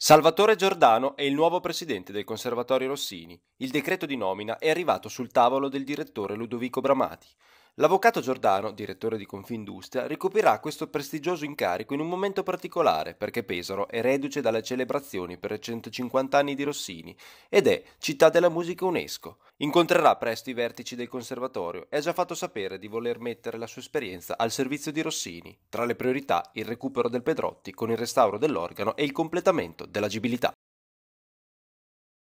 Salvatore Giordano è il nuovo presidente del Conservatorio Rossini. Il decreto di nomina è arrivato sul tavolo del direttore Ludovico Bramati. L'avvocato Giordano, direttore di Confindustria, ricoprirà questo prestigioso incarico in un momento particolare perché Pesaro è reduce dalle celebrazioni per i 150 anni di Rossini ed è città della musica UNESCO. Incontrerà presto i vertici del conservatorio e ha già fatto sapere di voler mettere la sua esperienza al servizio di Rossini, tra le priorità il recupero del Pedrotti con il restauro dell'organo e il completamento dell'agibilità.